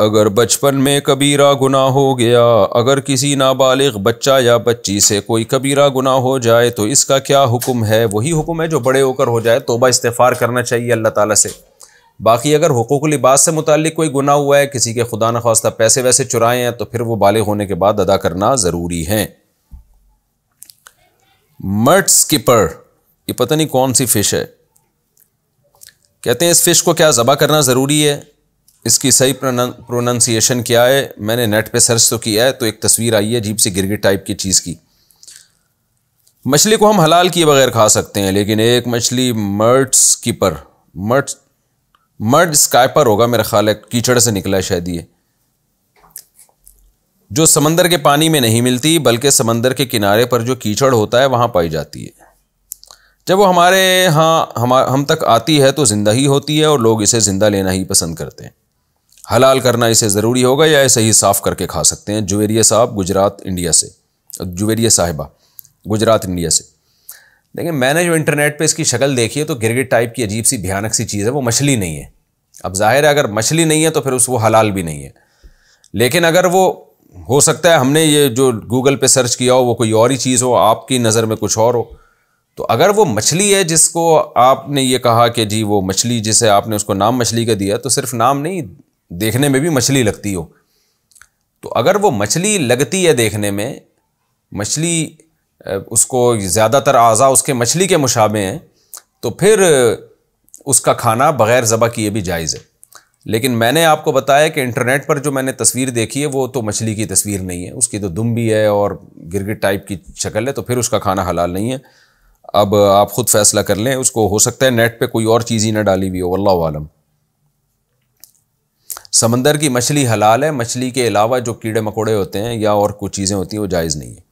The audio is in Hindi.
अगर बचपन में कबीरा गुना हो गया अगर किसी नाबालिग बच्चा या बच्ची से कोई कबीरा गुना हो जाए तो इसका क्या हुक्म है वही हुक्म है जो बड़े होकर हो जाए तोबा इस्तफ़ार करना चाहिए अल्लाह ताला से बाकी अगर हकूक लिबास से मुतल कोई गुना हुआ है किसी के खुदा न खास्ता पैसे वैसे चुराए हैं तो फिर वो बालिग होने के बाद अदा करना ज़रूरी है मर्ट स्किपर ये पता नहीं कौन सी फ़िश है कहते हैं इस फ़िश को क्या ज़बा करना ज़रूरी है इसकी सही प्रोनाउंसिएशन क्या है मैंने नेट पे सर्च तो किया है तो एक तस्वीर आई है जीप से गिरगिट टाइप की चीज़ की मछली को हम हलाल किए बगैर खा सकते हैं लेकिन एक मछली मर्ट्स कीपर मर्ट्स मर्ड स्काइपर होगा मेरा ख्याल है कीचड़ से निकला शायद ये जो समंदर के पानी में नहीं मिलती बल्कि समंदर के किनारे पर जो कीचड़ होता है वहाँ पाई जाती है जब वो हमारे यहाँ हम हम तक आती है तो ज़िंदा ही होती है और लोग इसे ज़िंदा लेना ही पसंद करते हैं हलाल करना इसे ज़रूरी होगा या इसे ही साफ़ करके खा सकते हैं जुवेरिया साहब गुजरात इंडिया से जुवेरिया साहिबा गुजरात इंडिया से देखिए मैंने जो इंटरनेट पे इसकी शक्ल देखी है तो गिरगिट टाइप की अजीब सी भयानक सी चीज़ है वो मछली नहीं है अब जाहिर है अगर मछली नहीं है तो फिर उस वो हलाल भी नहीं है लेकिन अगर वो हो सकता है हमने ये जो गूगल पे सर्च किया हो वो कोई और ही चीज़ हो आपकी नज़र में कुछ और हो तो अगर वो मछली है जिसको आपने ये कहा कि जी वो मछली जिसे आपने उसको नाम मछली का दिया तो सिर्फ नाम नहीं देखने में भी मछली लगती हो तो अगर वो मछली लगती है देखने में मछली उसको ज़्यादातर अज़ा उसके मछली के मुशाबे हैं तो फिर उसका खाना बग़ैर ज़बा किए भी जायज़ है लेकिन मैंने आपको बताया कि इंटरनेट पर जो मैंने तस्वीर देखी है वो तो मछली की तस्वीर नहीं है उसकी तो दुम भी है और गिरगिट टाइप की शक्ल है तो फिर उसका खाना हलाल नहीं है अब आप ख़ुद फैसला कर लें उसको हो सकता है नेट पे कोई और चीज़ ही ना डाली हुई हो वल्ला आलम समंदर की मछली हलाल है मछली के अलावा जो कीड़े मकोड़े होते हैं या और कुछ चीज़ें होती हैं वो जायज़ नहीं है